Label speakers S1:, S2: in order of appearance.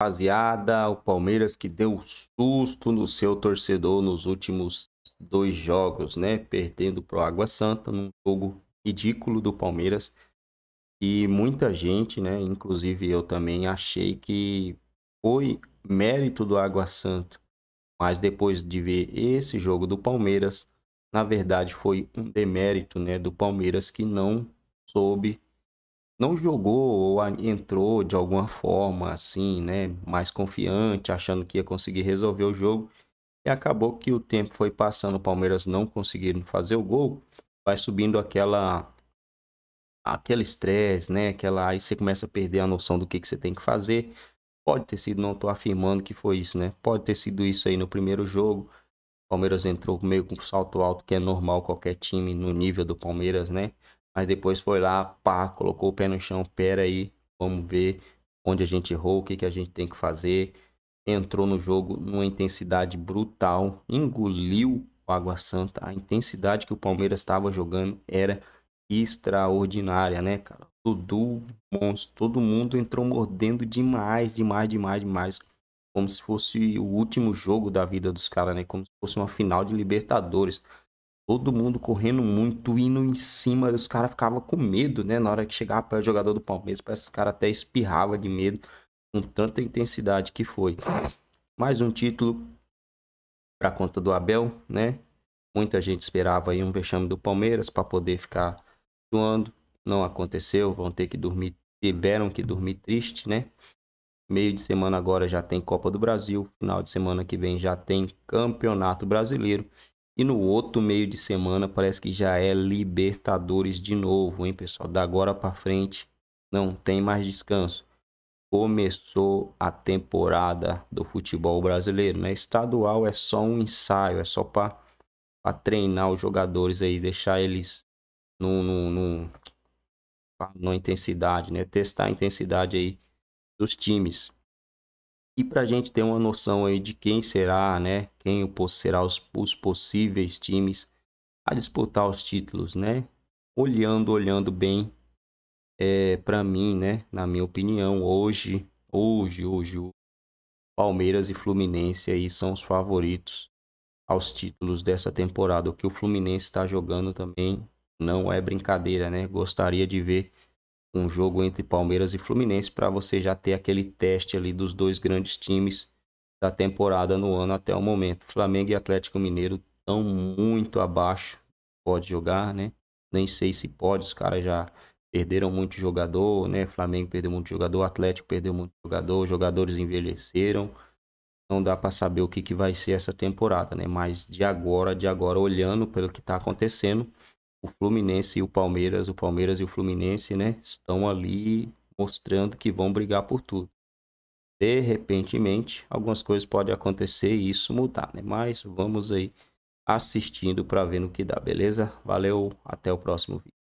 S1: rapaziada, o Palmeiras que deu susto no seu torcedor nos últimos dois jogos, né? Perdendo pro Água Santa num jogo ridículo do Palmeiras. E muita gente, né? Inclusive eu também achei que foi mérito do Água Santa. Mas depois de ver esse jogo do Palmeiras, na verdade foi um demérito, né, do Palmeiras que não soube não jogou ou entrou de alguma forma assim, né, mais confiante, achando que ia conseguir resolver o jogo. E acabou que o tempo foi passando, o Palmeiras não conseguindo fazer o gol, vai subindo aquela aquele estresse, né? Aquela aí você começa a perder a noção do que que você tem que fazer. Pode ter sido, não estou afirmando que foi isso, né? Pode ter sido isso aí no primeiro jogo. O Palmeiras entrou meio com salto alto, que é normal qualquer time no nível do Palmeiras, né? Mas depois foi lá, pá, colocou o pé no chão, pera aí, vamos ver onde a gente errou, o que, que a gente tem que fazer. Entrou no jogo numa intensidade brutal, engoliu o Água Santa. A intensidade que o Palmeiras estava jogando era extraordinária, né, cara? Dudu, monstro, todo mundo entrou mordendo demais, demais, demais, demais. Como se fosse o último jogo da vida dos caras, né? Como se fosse uma final de Libertadores. Todo mundo correndo muito, indo em cima. Os caras ficavam com medo, né? Na hora que chegava para o jogador do Palmeiras, parece que os caras até espirrava de medo com tanta intensidade que foi. Mais um título para conta do Abel, né? Muita gente esperava aí um vexame do Palmeiras para poder ficar doando. Não aconteceu, vão ter que dormir, tiveram que dormir triste, né? Meio de semana agora já tem Copa do Brasil, final de semana que vem já tem Campeonato Brasileiro e no outro meio de semana parece que já é Libertadores de novo, hein, pessoal? Da agora para frente não tem mais descanso. Começou a temporada do futebol brasileiro, né? Estadual é só um ensaio, é só para treinar os jogadores aí, deixar eles no numa intensidade, né? Testar a intensidade aí dos times. E para a gente ter uma noção aí de quem será, né? Quem será os, os possíveis times a disputar os títulos, né? Olhando, olhando bem, é, para mim, né? Na minha opinião, hoje, hoje, hoje, o Palmeiras e Fluminense aí são os favoritos aos títulos dessa temporada. O que o Fluminense está jogando também não é brincadeira, né? Gostaria de ver um jogo entre Palmeiras e Fluminense para você já ter aquele teste ali dos dois grandes times da temporada no ano até o momento. Flamengo e Atlético Mineiro estão muito abaixo, pode jogar, né? Nem sei se pode, os caras já perderam muito jogador, né? Flamengo perdeu muito jogador, Atlético perdeu muito jogador, jogadores envelheceram. Não dá para saber o que, que vai ser essa temporada, né? Mas de agora, de agora olhando pelo que está acontecendo, Fluminense e o Palmeiras, o Palmeiras e o Fluminense, né, estão ali mostrando que vão brigar por tudo. De repente, algumas coisas podem acontecer e isso mudar, né? Mas vamos aí assistindo para ver no que dá, beleza? Valeu, até o próximo vídeo.